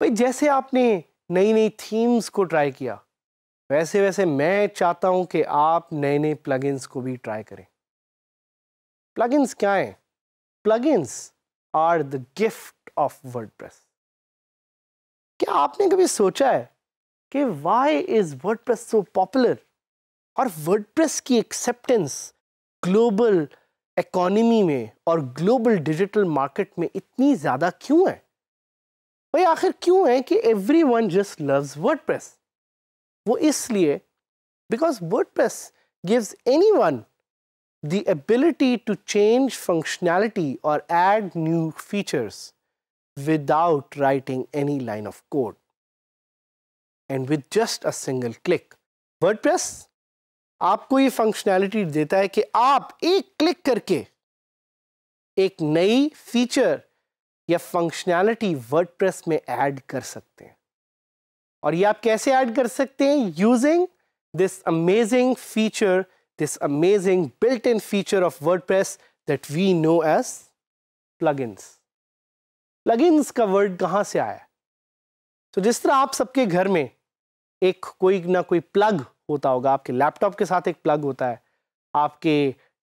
भाई जैसे आपने नई नई थीम्स को ट्राई किया वैसे वैसे मैं चाहता हूं कि आप नए नए प्लगइन्स को भी ट्राई करें प्लगइन्स क्या हैं plugins are the gift of WordPress क्या आपने कभी सोचा है कि why is WordPress so popular और वर्डप्रेस की एक्सेप्टेंस ग्लोबल इकोनॉमी में और ग्लोबल डिजिटल मार्केट में इतनी ज़्यादा क्यों है भाई आखिर क्यों है कि everyone just loves word वो इसलिए because WordPress gives anyone the ability to change functionality or add new features without writing any line of code. And with just a single click. WordPress आपको ये functionality देता है कि आप एक click करके एक नई feature या functionality WordPress में add कर सकते हैं और ये आप कैसे add कर सकते हैं using this amazing feature this amazing built-in feature of WordPress that we know as plugins. Plugins का वर्ड कहाँ से आया तो जिस तरह आप सबके घर में एक कोई ना कोई प्लग होता होगा आपके लैपटॉप के साथ एक प्लग होता है आपके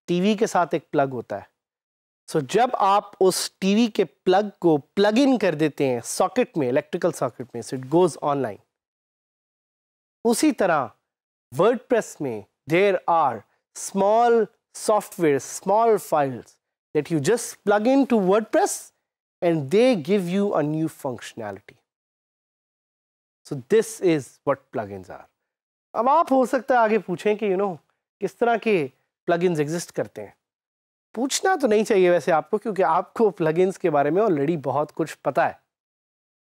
टीवी के साथ एक प्लग होता है सो so, जब आप उस टीवी के प्लग को प्लग इन कर देते हैं सॉकेट में इलेक्ट्रिकल सॉकेट में सो इट गोज ऑनलाइन उसी तरह WordPress में there are small software, small files that you just plug into WordPress and they give you a new functionality. So this is what plugins are. अब आप हो सकता है आगे पूछें कि यू you नो know, किस तरह के प्लगइन्स एग्जिस्ट करते हैं पूछना तो नहीं चाहिए वैसे आपको क्योंकि आपको प्लगइन्स के बारे में ऑलरेडी बहुत कुछ पता है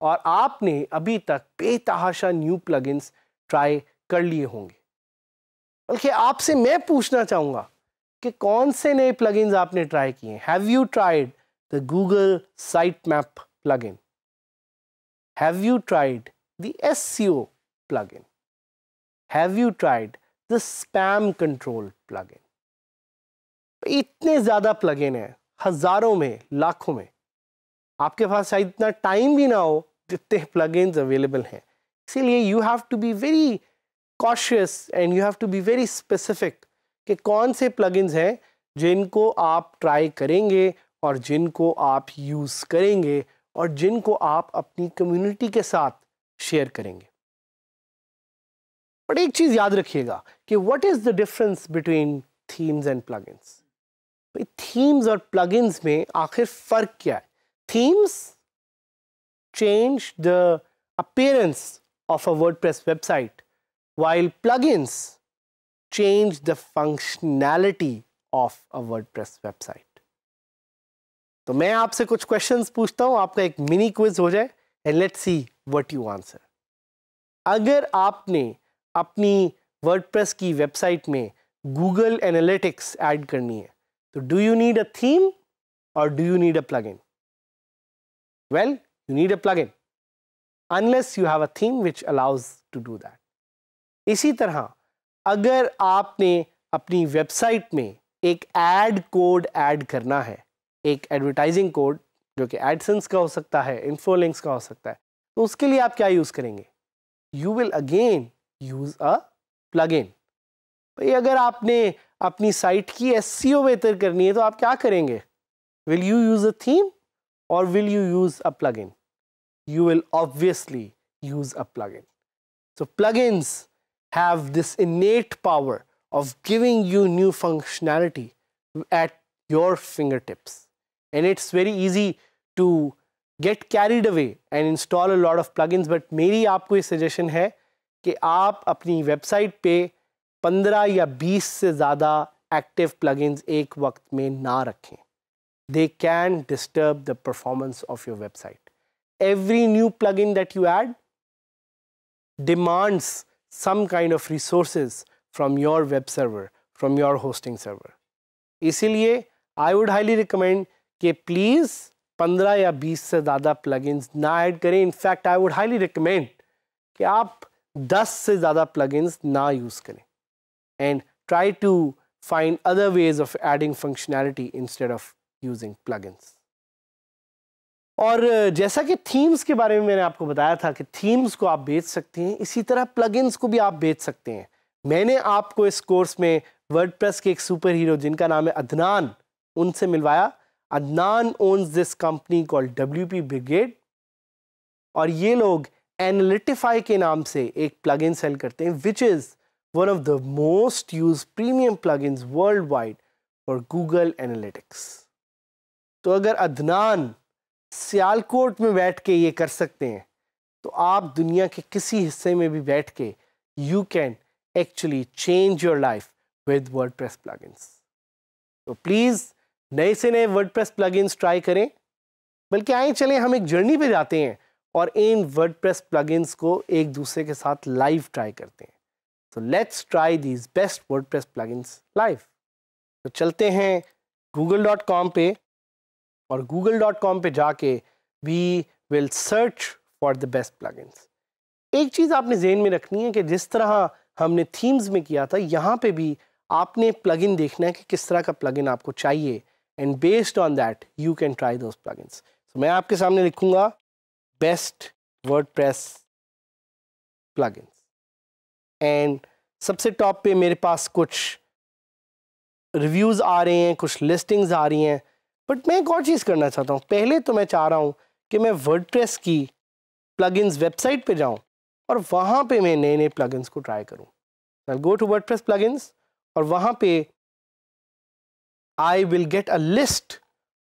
और आपने अभी तक बेतहाशा न्यू प्लगइन्स ट्राई कर लिए होंगे बल्कि आपसे मैं पूछना चाहूँगा कि कौन से नए प्लगइन्स आपने ट्राई किए have you tried the Google site map in have you tried the S C O in have you tried the spam control plugin इतने ज़्यादा प्लग इन हैं हज़ारों में लाखों में आपके पास शायद इतना टाइम भी ना हो जितने प्लग इन्स अवेलेबल हैं इसीलिए you have to be very cautious and you have to be very specific कि कौन से प्लगइन्स हैं जिनको आप ट्राई करेंगे और जिनको आप यूज़ करेंगे और जिनको आप अपनी कम्युनिटी के साथ शेयर करेंगे बट एक चीज़ याद रखिएगा कि what is the difference between themes and plugins themes और प्लगइन्स में आखिर फ़र्क क्या है themes change the appearance of a WordPress website while plugins change the functionality of a WordPress website. तो मैं आपसे कुछ क्वेश्चंस पूछता हूं आपका एक मिनी क्विज हो जाए and let's see what you answer अगर आपने अपनी वर्डप्रेस की वेबसाइट में गूगल एनालिटिक्स ऐड करनी है तो do you need a theme और do you need a plugin well you need a plugin unless you have a theme which allows to do that. इसी तरह अगर आपने अपनी वेबसाइट में एक ऐड कोड ऐड करना है एक एडवर्टाइजिंग कोड जो कि एडसेंस का हो सकता है इन्फोलिंक्स का हो सकता है तो उसके लिए आप क्या यूज़ करेंगे you will again use a plugin भाई अगर आपने अपनी साइट की एस सी ओ बेहतर करनी है तो आप क्या करेंगे will you use a theme और will you use a plugin you will obviously use a plugin so plugins have this innate power of giving you new functionality at your fingertips. And it's very easy to get carried away and install a lot of plugins. But I आपको a suggestion है कि your website 15 or 20 active plugins एक वक्त में They can disturb the performance of your website. Every new plugin that you add demands some kind of resources from your web server, from your hosting server. इसीलिए I would highly recommend कि please 15 या 20 से ज़्यादा plugins ना add करें. In fact, I would highly recommend कि आप 10 से ज़्यादा plugins ना use करें. And try to find other ways of adding functionality instead of using plugins. और जैसा कि थीम्स के बारे में मैंने आपको बताया था कि थीम्स को आप बेच सकते हैं इसी तरह प्लगइन्स को भी आप बेच सकते हैं मैंने आपको इस कोर्स में वर्डप्रेस के एक सुपर हीरो जिनका नाम है अदनान उनसे मिलवाया Adnan owns this company call W P brigade और ये लोग एनालिटिफाई के नाम से एक इन सेल करते हैं which is one of the most use premium plugins worldwide for Google Analytics तो अगर अदनान सियालकोट में बैठ के ये कर सकते हैं तो आप दुनिया के किसी हिस्से में भी बैठ के you can actually change your life with WordPress plugins तो प्लीज़ नए से नए वर्ड प्रेस प्लगइन्स ट्राई करें बल्कि आए चले हम एक जर्नी पे जाते हैं और इन वर्ड प्रेस प्लगइन्स को एक दूसरे के साथ लाइव ट्राई करते हैं तो let's try these best WordPress plugins live तो चलते हैं गूगल डॉट कॉम पे और कॉम पर जाके we will search for the best plug एक चीज़ आपने जेन में रखनी है कि जिस तरह हमने थीम्स में किया था यहाँ पे भी आपने इन देखना है कि किस तरह का इन आपको चाहिए and based on that you can try those plugins मैं आपके सामने लिखूँगा best WordPress plug and सबसे टॉप पे मेरे पास कुछ रिव्यूज़ आ रहे हैं कुछ लिस्टिंग्स आ रही हैं बट मैं एक और चीज़ करना चाहता हूँ पहले तो मैं चाह रहा हूँ कि मैं वर्डप्रेस की प्लगइन्स वेबसाइट पे जाऊँ और वहाँ पे मैं नए नए प्लगइन्स को ट्राई करूँ go to WordPress plugins और वहाँ पे I will get a list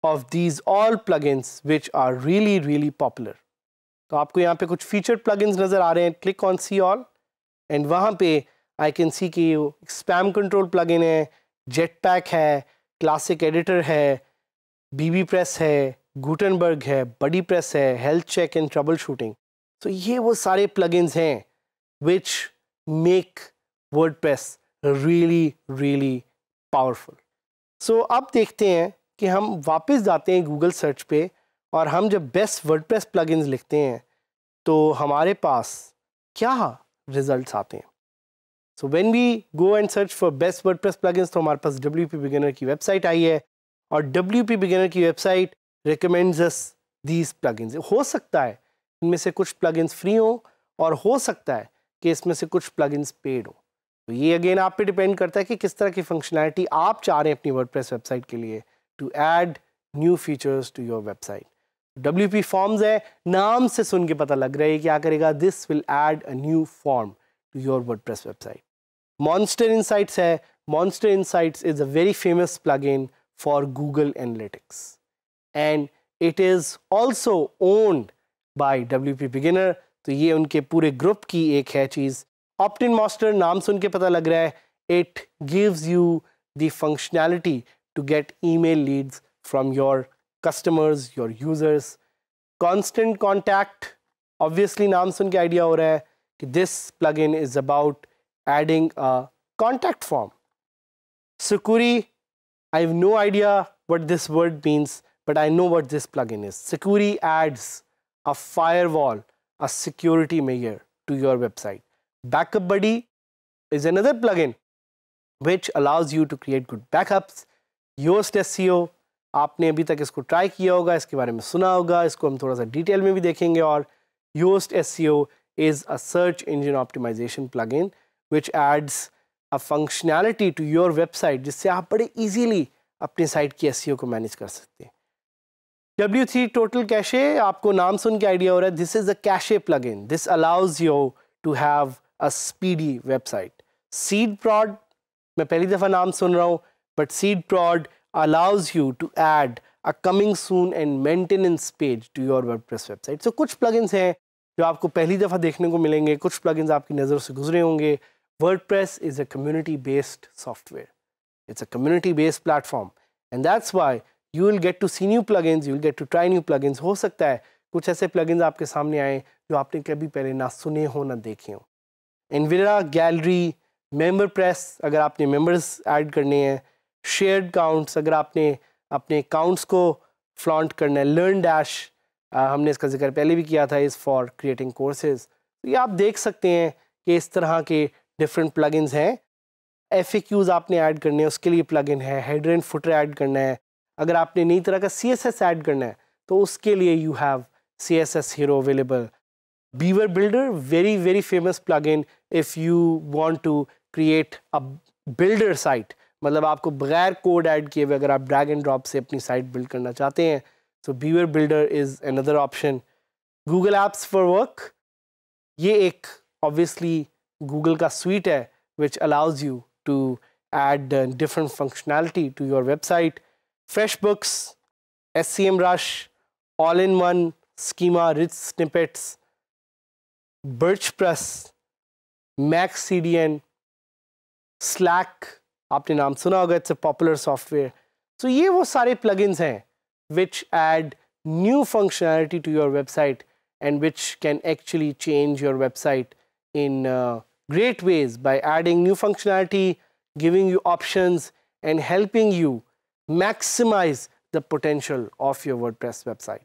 of these all plugins which are really really popular. तो आपको यहाँ पे कुछ फीचर plugins नज़र आ रहे हैं click on see all and वहाँ पे आई कैन सी कि स्पैम कंट्रोल प्लगइन है जेट पैक है क्लासिक एडिटर है बीबी प्रेस है गुटनबर्ग है बडी प्रेस है health check and troubleshooting तो ये वो सारे प्लगइन्स हैं which make WordPress really really powerful so अब देखते हैं कि हम वापस जाते हैं गूगल सर्च पे और हम जब बेस्ट वर्ड प्रेस प्लगइन्स लिखते हैं तो हमारे पास क्या रिजल्ट्स आते हैं so when we go and search for best WordPress plugins तो हमारे पास डब्ल्यू पी बिगिनर की वेबसाइट आई है और डब्ल्यू पी बिगेनर की website recommends us these plugins हो सकता है इनमें से कुछ प्लगइन्स फ्री हों और हो सकता है कि इसमें से कुछ प्लगइन्स पेड हों तो ये अगेन आप पे डिपेंड करता है कि किस तरह की फंक्शनैलिटी आप चाह रहे हैं अपनी प्रेस वेबसाइट के लिए to add new features to your website W P forms है नाम से सुन के पता लग रहा है क्या करेगा this will add a new form to your press website MonsterInsights है MonsterInsights is a very famous plugin for Google Analytics. And it is also owned by WP Beginner. So ये उनके पूरे group की एक है चीज़ Optin master नाम सुन के पता लग it gives you the functionality to get email leads from your customers, your users. Constant contact, obviously naam sun ke idea ho raha this plugin is about adding a contact form. Sukuri I have no idea what this word means, but I know what this plugin is. Security adds a firewall, a security measure to your website. Backup Buddy is another plugin which allows you to create good backups. Yoast SEO, आपने अभी तक इसको try किया होगा इसके बारे में सुना होगा इसको हम थोड़ा सा डिटेल में भी देखेंगे और Yoast SEO is a search engine optimization plugin which adds a functionality to your website जिससे आप बड़े इजीली अपने साइट की एस e को मैनेज कर सकते हैं डब्ल्यू थ्री टोटल कैशे आपको नाम सुन के आइडिया हो रहा है this is a cache plugin this allows you to have a speedy website SeedProd मैं पहली दफ़ा नाम सुन रहा हूँ but SeedProd you to add a coming soon and maintenance page to your your press website so कुछ इन्स हैं जो आपको पहली दफ़ा देखने को मिलेंगे कुछ plugins आपकी नज़र से गुजरे होंगे WordPress is a community-based software. It's a community-based platform. And that's why you will get to see new plugins, you will get to try new plugins. हो सकता है कुछ ऐसे plugins आपके सामने आए जो आपने कभी पहले ना सुने हो ना देखे हो इनविरा गैलरी मेंबर प्रेस अगर आपने मेंबर्स ऐड करने हैं शेयर्ड काउंट्स अगर आपने अपने काउंट्स को फ्लॉन्ट करना है लर्न डैश हमने इसका जिक्र पहले भी किया था इज़ फॉर क्रिएटिंग कोर्सेज तो ये आप देख सकते हैं कि इस तरह के डिफरेंट प्लगइन्स हैं एफ आपने ऐड करने हैं उसके लिए प्लगइन है हेडर एंड फुटर ऐड करना है अगर आपने नई तरह का सी एस एस ऐड करना है तो उसके लिए you have C S S Hero available Beaver Builder very very famous plugin if you want to create a builder site मतलब आपको बगैर कोड ऐड किए हुए अगर आप ड्रैग एंड ड्रॉप से अपनी साइट बिल्ड करना चाहते हैं तो Beaver Builder is another option Google apps for work ये एक ऑब्वियसली गूगल का स्वीट है which allows you to add different functionality to your website FreshBooks S C M rush all in one schema rich snippets birch press Max C D N Slack आपने नाम सुना होगा it's a popular software so ये वो सारे प्लगइन्स हैं which add new functionality to your website and which can actually change your website in uh, great ways by adding new functionality, giving you options and helping you maximize the potential of your WordPress website.